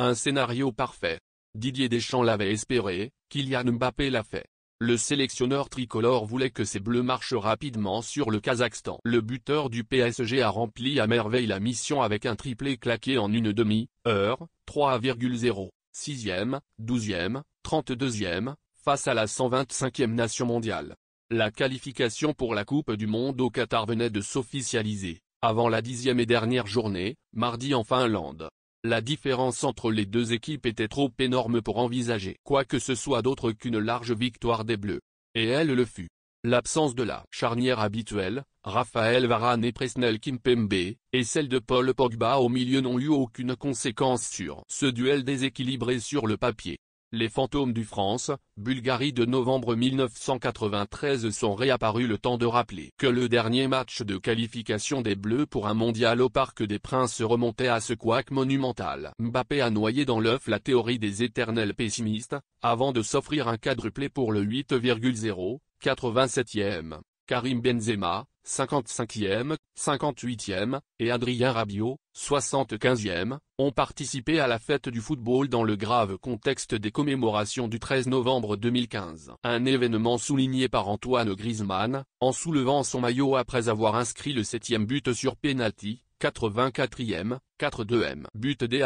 Un scénario parfait. Didier Deschamps l'avait espéré, Kylian Mbappé l'a fait. Le sélectionneur tricolore voulait que ses bleus marchent rapidement sur le Kazakhstan. Le buteur du PSG a rempli à merveille la mission avec un triplé claqué en une demi-heure, 3,0, 6e, 12e, 32e, face à la 125e nation mondiale. La qualification pour la Coupe du Monde au Qatar venait de s'officialiser, avant la dixième et dernière journée, mardi en Finlande. La différence entre les deux équipes était trop énorme pour envisager quoi que ce soit d'autre qu'une large victoire des Bleus. Et elle le fut. L'absence de la charnière habituelle, Raphaël Varane et Presnel Kimpembe, et celle de Paul Pogba au milieu n'ont eu aucune conséquence sur ce duel déséquilibré sur le papier. Les fantômes du France, Bulgarie de novembre 1993 sont réapparus le temps de rappeler que le dernier match de qualification des Bleus pour un mondial au Parc des Princes remontait à ce couac monumental. Mbappé a noyé dans l'œuf la théorie des éternels pessimistes, avant de s'offrir un quadruplé pour le 8,0, 87e. Karim Benzema, 55e, 58e, et Adrien Rabiot, 75e, ont participé à la fête du football dans le grave contexte des commémorations du 13 novembre 2015. Un événement souligné par Antoine Griezmann, en soulevant son maillot après avoir inscrit le 7e but sur penalty, 84e, 2 m But des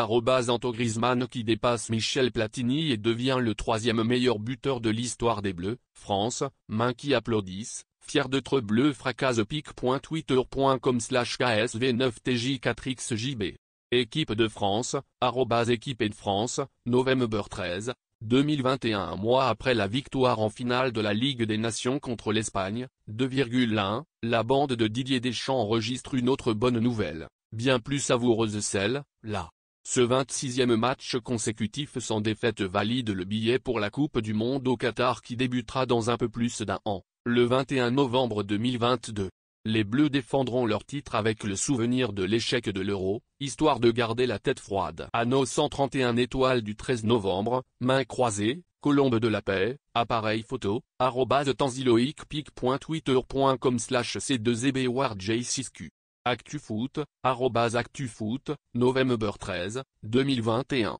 Anto Griezmann qui dépasse Michel Platini et devient le troisième meilleur buteur de l'histoire des Bleus, France, main qui applaudissent, Fier de Trebleu fracasse slash ksv9tj4xjb. Équipe de France, arrobas équipe de France, novembre 13, 2021 un mois après la victoire en finale de la Ligue des Nations contre l'Espagne, 2,1, la bande de Didier Deschamps enregistre une autre bonne nouvelle, bien plus savoureuse celle, là. Ce 26e match consécutif sans défaite valide le billet pour la Coupe du Monde au Qatar qui débutera dans un peu plus d'un an. Le 21 novembre 2022, les Bleus défendront leur titre avec le souvenir de l'échec de l'Euro, histoire de garder la tête froide. Anneau 131 étoiles du 13 novembre, mains croisées, colombe de la paix, appareil photo, arrobase slash c 2 e j 6 q Actu foot, arrobase actu foot, novembre 13, 2021.